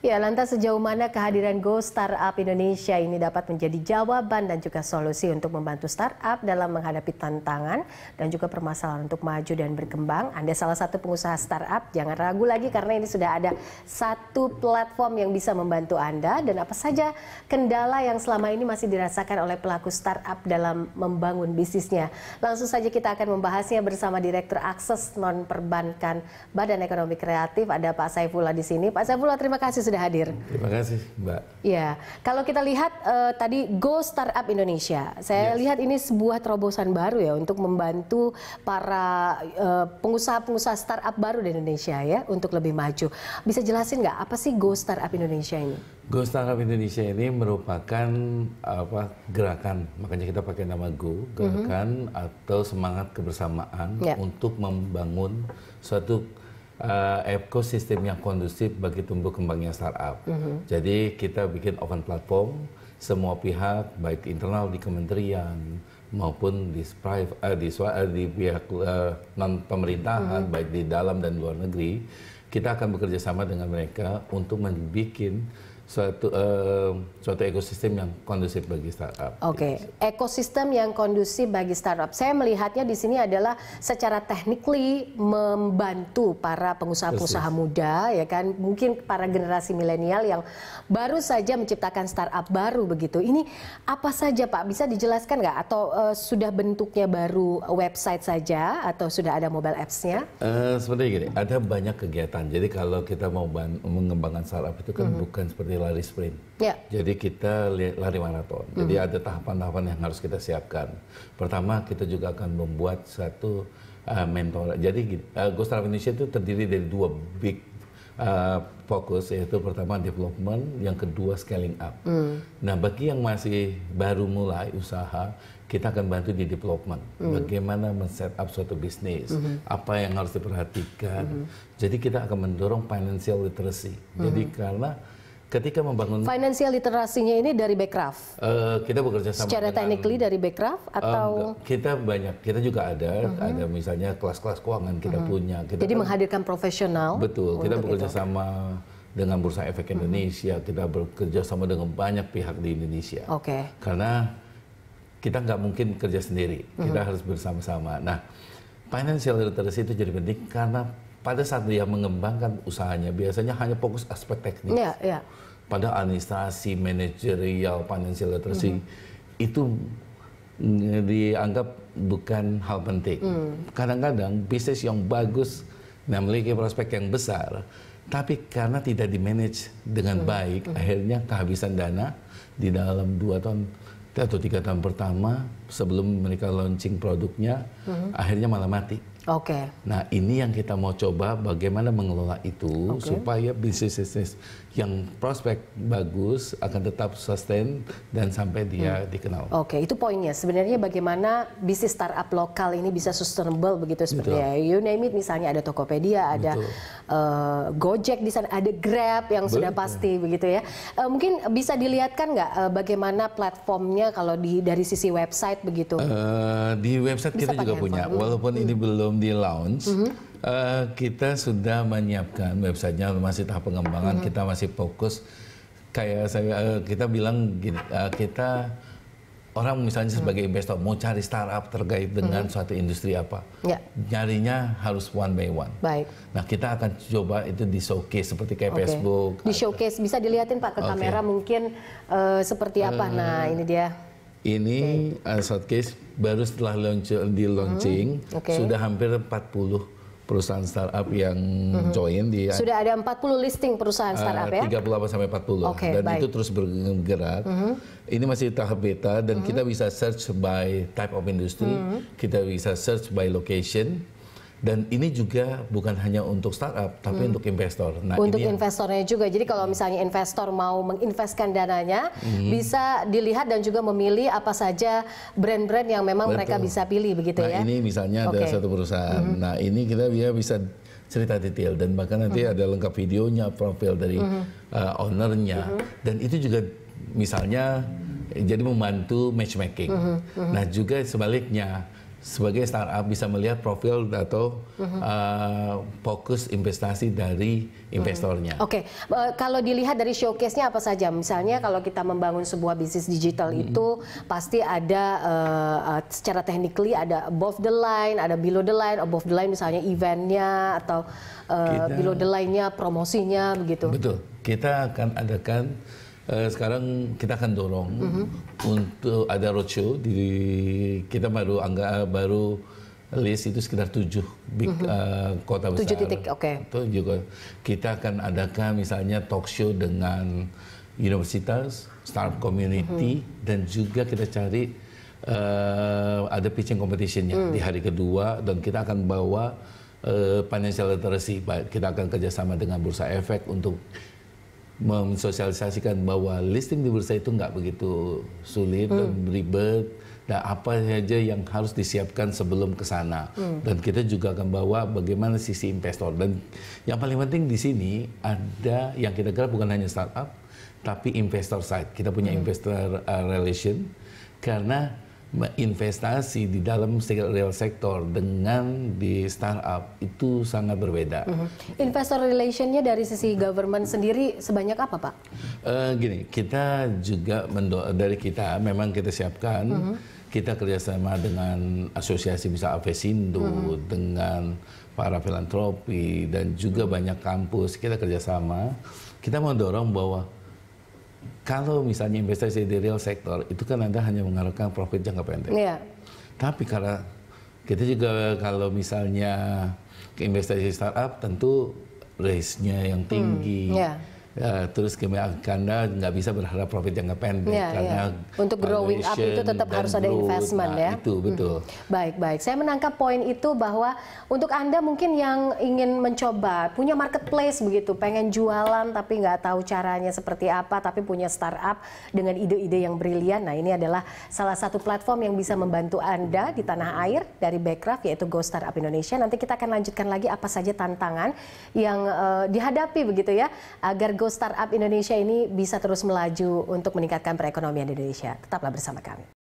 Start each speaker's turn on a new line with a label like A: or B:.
A: Ya, lantas sejauh mana kehadiran Go Startup Indonesia ini dapat menjadi jawaban dan juga solusi untuk membantu startup dalam menghadapi tantangan dan juga permasalahan untuk maju dan berkembang? Anda salah satu pengusaha startup, jangan ragu lagi karena ini sudah ada satu platform yang bisa membantu Anda dan apa saja kendala yang selama ini masih dirasakan oleh pelaku startup dalam membangun bisnisnya. Langsung saja kita akan membahasnya bersama Direktur Akses Non Perbankan Badan Ekonomi Kreatif ada Pak Saifullah di sini. Pak Saifullah, terima kasih sudah hadir.
B: Terima kasih, Mbak.
A: Ya, kalau kita lihat uh, tadi Go Startup Indonesia, saya yes. lihat ini sebuah terobosan baru ya untuk membantu para eh, pengusaha-pengusaha startup baru di Indonesia ya untuk lebih maju. Bisa jelasin nggak apa sih Go Startup Indonesia ini?
B: Go Startup Indonesia ini merupakan apa gerakan, makanya kita pakai nama Go, mhm. gerakan mm -hmm. atau semangat kebersamaan yeah. untuk membangun suatu uh, ekosistem yang kondusif bagi tumbuh kembangnya startup. Mm -hmm. Jadi kita bikin open platform, semua pihak baik internal di kementerian maupun di private uh, di, uh, di pihak uh, non pemerintahan mm -hmm. baik di dalam dan luar negeri, kita akan bekerja sama dengan mereka untuk membuat suatu uh, suatu ekosistem yang kondusif bagi startup.
A: Oke, okay. ekosistem yang kondusif bagi startup. Saya melihatnya di sini adalah secara technically membantu para pengusaha-pengusaha muda ya kan, mungkin para generasi milenial yang baru saja menciptakan startup baru begitu. Ini apa saja Pak? Bisa dijelaskan nggak? Atau uh, sudah bentuknya baru website saja atau sudah ada mobile apps-nya?
B: Uh, seperti gini, ada banyak kegiatan. Jadi kalau kita mau mengembangkan startup itu kan -hmm. bukan seperti lari sprint. Yeah. Jadi kita lari maraton. Mm -hmm. Jadi ada tahapan-tahapan yang harus kita siapkan. Pertama kita juga akan membuat satu uh, mentor. Jadi uh, eh, Go Startup Indonesia itu terdiri dari dua big uh, eh, fokus yaitu pertama development, yang kedua scaling up. Mm. Nah, bagi yang masih baru mulai usaha, kita akan bantu di development. Mm. Bagaimana men-set up suatu bisnis, mm -hmm. apa yang harus diperhatikan. Mm -hmm. Jadi kita akan mendorong financial literacy. Mm -hmm. Jadi karena ketika membangun
A: financial literasinya ini dari Backcraft.
B: Uh, eh, kita bekerja sama secara
A: technically dari Backcraft eh, atau
B: uh, kita banyak kita juga ada uh-huh. ada misalnya kelas-kelas keuangan kita uh-huh. punya. Kita Jadi kan, menghadirkan
A: profesional. Betul, kita bekerja itu.
B: sama dengan Bursa Efek mm-hmm. Indonesia, uh-huh. kita bekerja sama dengan banyak pihak di Indonesia. Oke. Okay. Karena kita nggak mungkin kerja sendiri, kita uh-huh. harus bersama-sama. Nah, financial literacy itu jadi penting karena pada saat dia mengembangkan usahanya biasanya hanya fokus aspek teknis. Yeah, yeah. Pada administrasi, manajerial, financial literacy mm -hmm. itu dianggap bukan hal penting. Mm. Kadang-kadang mm. bisnis yang bagus dan memiliki prospek yang besar, tapi karena tidak di manage dengan mm. baik, mm. akhirnya kehabisan dana di dalam dua tahun atau tiga tahun pertama sebelum mereka launching produknya, mm. akhirnya malah mati. Oke. Okay. Nah ini yang kita mau coba bagaimana mengelola itu okay. supaya bisnis bisnis yang prospek bagus akan tetap sustain dan sampai dia hmm. dikenal.
A: Oke, okay. itu poinnya. Sebenarnya bagaimana bisnis startup lokal ini bisa sustainable begitu seperti ya. You name it, misalnya ada Tokopedia, ada uh, Gojek di sana, ada Grab yang Betul. sudah pasti begitu ya. Uh, mungkin bisa dilihatkan nggak uh, bagaimana platformnya kalau di dari sisi website begitu?
B: Uh, di website bisa kita juga punya, punya, hmm. walaupun hmm. ini belum di launch mm -hmm. uh, eh, kita sudah menyiapkan websitenya masih tahap pengembangan mm -hmm. kita masih fokus kayak saya uh, kita bilang uh, kita orang misalnya mm-hmm. sebagai investor mau cari startup terkait dengan mm -hmm. suatu industri apa, yeah. nyarinya harus one by one. Baik. Nah kita akan coba itu di showcase seperti kayak okay. Facebook. Di
A: showcase atau... bisa dilihatin pak ke okay. kamera mungkin uh, seperti apa. Uh, nah ini dia.
B: Ini okay. uh, showcase baru setelah launch, di launching hmm, okay. sudah hampir 40 perusahaan startup yang hmm join di Sudah
A: ada 40 listing perusahaan eh, startup uh,
B: ya? 38 sampai 40. Okay, dan baik. itu terus bergerak. hmm Ini masih tahap beta dan hmm kita bisa search by type of industry, hmm kita bisa search by location. Dan ini juga bukan hanya untuk startup, tapi hmm. untuk investor. Nah, untuk ini
A: investornya yang... juga. Jadi kalau misalnya investor mau menginvestkan dananya, hmm. bisa dilihat dan juga memilih apa saja brand-brand yang memang Betul. mereka bisa pilih, begitu nah, ya?
B: ini misalnya okay. ada satu perusahaan. Hmm. Nah, ini kita bisa cerita detail dan bahkan nanti hmm. ada lengkap videonya, profil dari hmm. uh, ownernya. Hmm. Dan itu juga misalnya jadi membantu matchmaking. -hmm, -hmm. Nah juga sebaliknya sebagai startup bisa melihat profil atau uh -huh. uh, fokus investasi dari mhm. investornya.
A: Oke, okay. uh, eh, kalau dilihat dari showcase-nya apa saja? Misalnya kalau kita membangun sebuah bisnis digital -hmm. itu pasti ada uh, uh, secara technically ada above the line, ada below the line, above the line misalnya eventnya atau uh, kita, below the line-nya promosinya begitu. Betul,
B: kita akan adakan Eh, sekarang kita akan dorong mm-hmm. untuk ada roadshow di kita baru angga eh, baru list itu sekitar tujuh big mm-hmm. uh, kota besar. Tujuh titik, oke. Okay. juga Kita akan adakan misalnya talk show dengan universitas, startup community, mm-hmm. dan juga kita cari uh, ada pitching competitionnya mm. di hari kedua dan kita akan bawa uh, financial literacy. Kita akan kerjasama dengan Bursa Efek untuk mensosialisasikan bahwa listing di bursa itu nggak begitu sulit hmm. dan ribet dan nah, apa saja yang harus disiapkan sebelum ke sana hmm. dan kita juga akan bawa bagaimana sisi investor dan yang paling penting di sini ada yang kita kira bukan hanya startup tapi investor side kita punya hmm. investor uh, relation karena investasi di dalam real sektor dengan di startup itu sangat berbeda. Mm -hmm.
A: Investor relationnya dari sisi government sendiri sebanyak apa pak?
B: Uh, gini, kita juga mendoa dari kita memang kita siapkan, mm -hmm. kita kerjasama dengan asosiasi bisa Avesindo, mm -hmm. dengan para filantropi dan juga banyak kampus kita kerjasama. Kita mendorong bahwa kalau misalnya investasi di real sektor itu kan Anda hanya mengharapkan profit jangka pendek. Iya. Tapi karena kita juga kalau misalnya investasi startup tentu risknya yang hmm, tinggi. Hmm, iya. Uh, terus karena eh, nggak bisa berharap profit jangka pendek yeah, ya. karena yeah.
A: untuk growing up itu tetap harus ada investment nah, ya.
B: Itu hmm. betul. Hmm.
A: Baik baik. Saya menangkap poin itu bahwa untuk anda mungkin yang ingin mencoba punya marketplace begitu, pengen jualan tapi nggak tahu caranya seperti apa, tapi punya startup dengan ide-ide yang brilian. Nah ini adalah salah satu platform yang bisa membantu anda di tanah air dari Backcraft yaitu Go Startup Indonesia. Nanti kita akan lanjutkan lagi apa saja tantangan yang uh, dihadapi begitu ya agar Go Startup Indonesia ini bisa terus melaju untuk meningkatkan perekonomian di Indonesia. Tetaplah bersama kami.